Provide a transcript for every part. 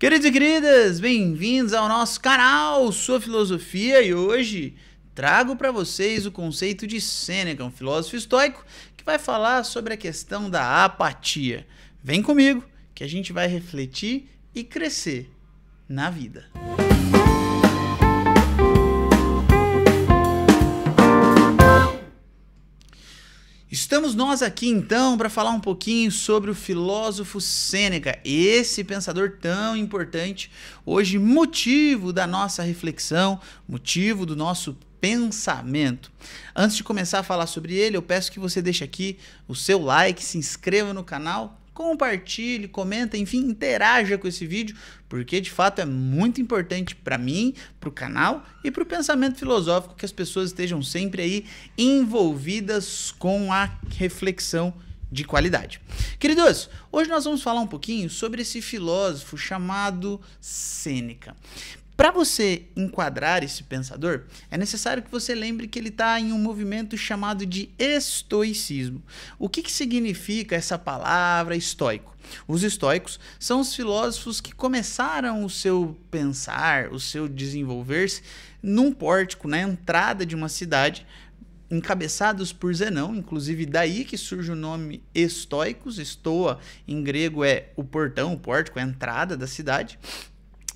Queridos e queridas, bem-vindos ao nosso canal Sua Filosofia e hoje trago para vocês o conceito de Sêneca, um filósofo estoico que vai falar sobre a questão da apatia. Vem comigo que a gente vai refletir e crescer na vida. Música Estamos nós aqui então para falar um pouquinho sobre o filósofo Sêneca, esse pensador tão importante, hoje motivo da nossa reflexão, motivo do nosso pensamento. Antes de começar a falar sobre ele, eu peço que você deixe aqui o seu like, se inscreva no canal compartilhe, comenta, enfim, interaja com esse vídeo, porque de fato é muito importante para mim, para o canal e para o pensamento filosófico que as pessoas estejam sempre aí envolvidas com a reflexão de qualidade. Queridos, hoje nós vamos falar um pouquinho sobre esse filósofo chamado Sêneca. Para você enquadrar esse pensador, é necessário que você lembre que ele está em um movimento chamado de estoicismo. O que, que significa essa palavra estoico? Os estoicos são os filósofos que começaram o seu pensar, o seu desenvolver-se num pórtico, na entrada de uma cidade, encabeçados por Zenão, inclusive daí que surge o nome estoicos, estoa em grego é o portão, o pórtico, a entrada da cidade,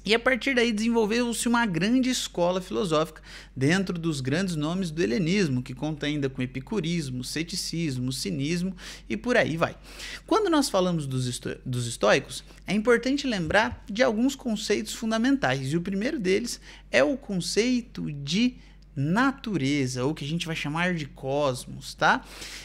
e a partir daí desenvolveu-se uma grande escola filosófica dentro dos grandes nomes do helenismo, que conta ainda com epicurismo, ceticismo, cinismo e por aí vai. Quando nós falamos dos, esto dos estoicos, é importante lembrar de alguns conceitos fundamentais, e o primeiro deles é o conceito de natureza, ou que a gente vai chamar de cosmos, tá?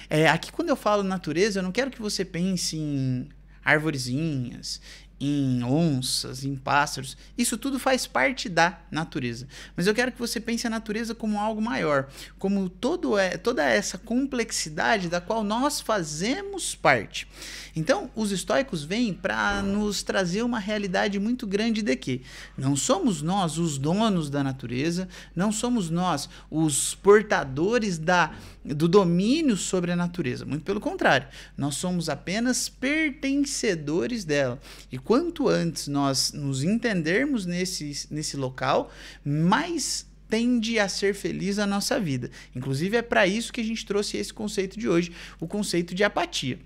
É, aqui quando eu falo natureza, eu não quero que você pense em arvorezinhas, em onças, em pássaros. Isso tudo faz parte da natureza. Mas eu quero que você pense a natureza como algo maior, como todo é, toda essa complexidade da qual nós fazemos parte. Então, os estoicos vêm para nos trazer uma realidade muito grande de que não somos nós os donos da natureza, não somos nós os portadores da do domínio sobre a natureza. Muito pelo contrário, nós somos apenas pertencedores dela. E quanto antes nós nos entendermos nesse, nesse local, mais tende a ser feliz a nossa vida. Inclusive, é para isso que a gente trouxe esse conceito de hoje, o conceito de apatia.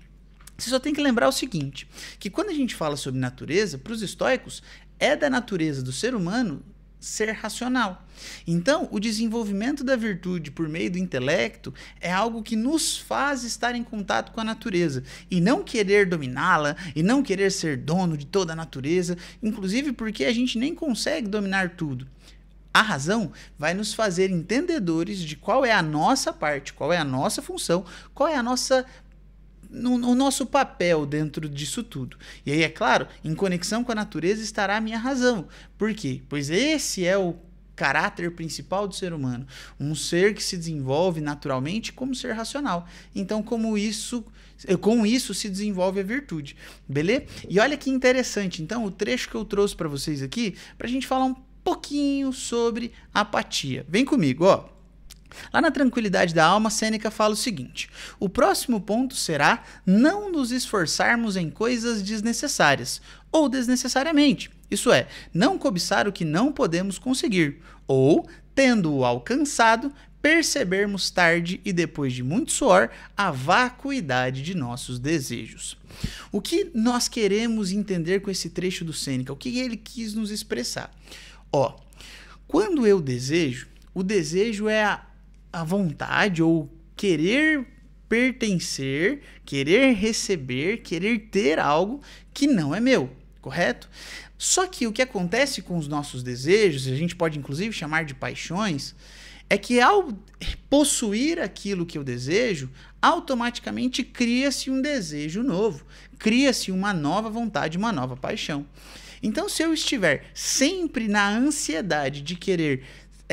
Você só tem que lembrar o seguinte: que quando a gente fala sobre natureza, para os estoicos, é da natureza do ser humano ser racional. Então, o desenvolvimento da virtude por meio do intelecto é algo que nos faz estar em contato com a natureza e não querer dominá-la e não querer ser dono de toda a natureza, inclusive porque a gente nem consegue dominar tudo. A razão vai nos fazer entendedores de qual é a nossa parte, qual é a nossa função, qual é a nossa no, nosso papel dentro disso tudo. E aí, é claro, em conexão com a natureza estará a minha razão. Por quê? Pois esse é o caráter principal do ser humano, um ser que se desenvolve naturalmente como ser racional. Então, como isso, com isso se desenvolve a virtude, beleza? E olha que interessante. Então, o trecho que eu trouxe para vocês aqui, para a gente falar um pouquinho sobre apatia. Vem comigo, ó. Lá na Tranquilidade da Alma, Sêneca fala o seguinte: o próximo ponto será não nos esforçarmos em coisas desnecessárias ou desnecessariamente. Isso é, não cobiçar o que não podemos conseguir, ou, tendo-o alcançado, percebermos tarde e depois de muito suor a vacuidade de nossos desejos. O que nós queremos entender com esse trecho do Sêneca? O que ele quis nos expressar? Ó, quando eu desejo, o desejo é a a vontade ou querer pertencer, querer receber, querer ter algo que não é meu, correto? Só que o que acontece com os nossos desejos, a gente pode inclusive chamar de paixões, é que ao possuir aquilo que eu desejo, automaticamente cria-se um desejo novo, cria-se uma nova vontade, uma nova paixão. Então, se eu estiver sempre na ansiedade de querer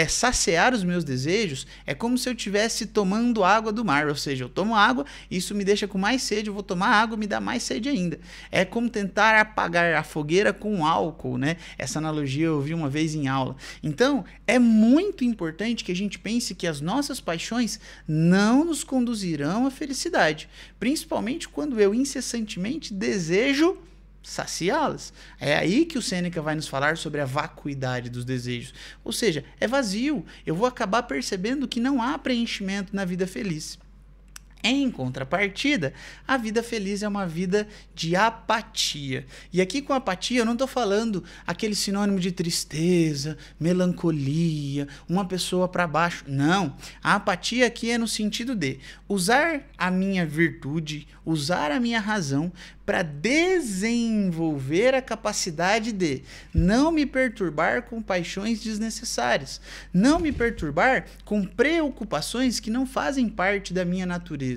é saciar os meus desejos, é como se eu estivesse tomando água do mar. Ou seja, eu tomo água, isso me deixa com mais sede, eu vou tomar água, me dá mais sede ainda. É como tentar apagar a fogueira com álcool, né? Essa analogia eu vi uma vez em aula. Então, é muito importante que a gente pense que as nossas paixões não nos conduzirão à felicidade, principalmente quando eu incessantemente desejo saciá-las. É aí que o Sêneca vai nos falar sobre a vacuidade dos desejos. Ou seja, é vazio. Eu vou acabar percebendo que não há preenchimento na vida feliz. Em contrapartida, a vida feliz é uma vida de apatia. E aqui com apatia eu não estou falando aquele sinônimo de tristeza, melancolia, uma pessoa para baixo. Não. A apatia aqui é no sentido de usar a minha virtude, usar a minha razão para desenvolver a capacidade de não me perturbar com paixões desnecessárias, não me perturbar com preocupações que não fazem parte da minha natureza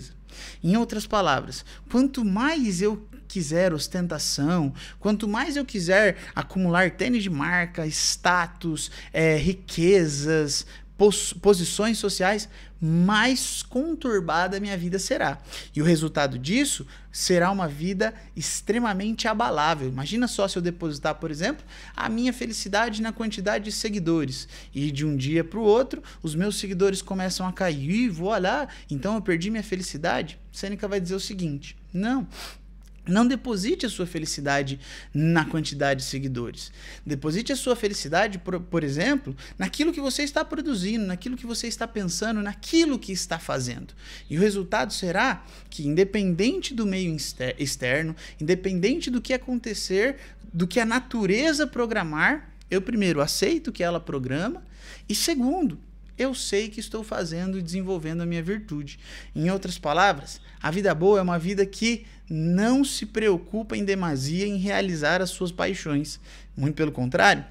em outras palavras, quanto mais eu quiser ostentação, quanto mais eu quiser acumular tênis de marca, status, é, riquezas, pos posições sociais, mais conturbada minha vida será. E o resultado disso será uma vida extremamente abalável. Imagina só se eu depositar, por exemplo, a minha felicidade na quantidade de seguidores e de um dia para o outro os meus seguidores começam a cair, vou olhar lá, então eu perdi minha felicidade. Sêneca vai dizer o seguinte: não, não deposite a sua felicidade na quantidade de seguidores. Deposite a sua felicidade, por, por, exemplo, naquilo que você está produzindo, naquilo que você está pensando, naquilo que está fazendo. E o resultado será que, independente do meio externo, independente do que acontecer, do que a natureza programar, eu primeiro aceito o que ela programa, e segundo, eu sei que estou fazendo e desenvolvendo a minha virtude. Em outras palavras, a vida boa é uma vida que não se preocupa em demasia em realizar as suas paixões. Muito pelo contrário,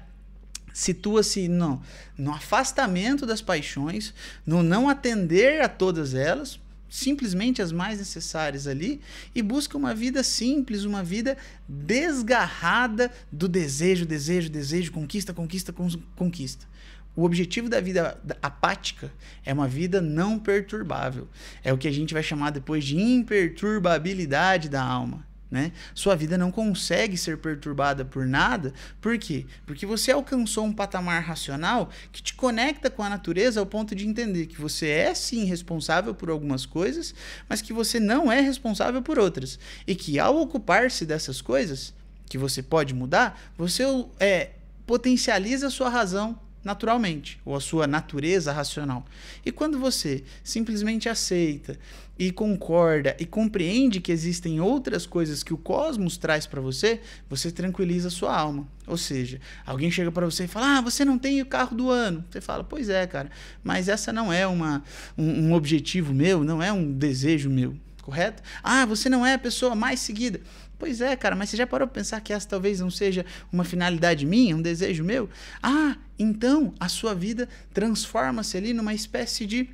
situa-se no, no afastamento das paixões, no não atender a todas elas, simplesmente as mais necessárias ali e busca uma vida simples, uma vida desgarrada do desejo, desejo, desejo, conquista, conquista, conquista. O objetivo da vida apática é uma vida não perturbável. É o que a gente vai chamar depois de imperturbabilidade da alma. Né? Sua vida não consegue ser perturbada por nada. Por quê? Porque você alcançou um patamar racional que te conecta com a natureza ao ponto de entender que você é sim responsável por algumas coisas, mas que você não é responsável por outras. E que ao ocupar-se dessas coisas, que você pode mudar, você é, potencializa a sua razão naturalmente, ou a sua natureza racional. E quando você simplesmente aceita e concorda e compreende que existem outras coisas que o cosmos traz para você, você tranquiliza a sua alma. Ou seja, alguém chega para você e fala: "Ah, você não tem o carro do ano". Você fala: "Pois é, cara, mas essa não é uma um, um objetivo meu, não é um desejo meu". Correto? Ah, você não é a pessoa mais seguida. Pois é, cara, mas você já parou para pensar que essa talvez não seja uma finalidade minha, um desejo meu? Ah, então a sua vida transforma-se ali numa espécie de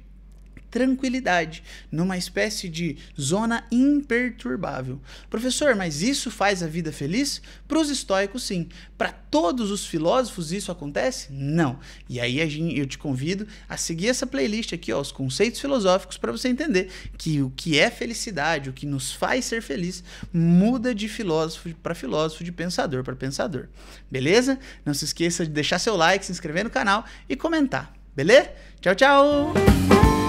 tranquilidade, numa espécie de zona imperturbável. Professor, mas isso faz a vida feliz? Para os estoicos, sim. Para todos os filósofos, isso acontece? Não. E aí eu te convido a seguir essa playlist aqui, ó, os conceitos filosóficos, para você entender que o que é felicidade, o que nos faz ser feliz, muda de filósofo para filósofo, de pensador para pensador. Beleza? Não se esqueça de deixar seu like, se inscrever no canal e comentar. Beleza? Tchau, tchau!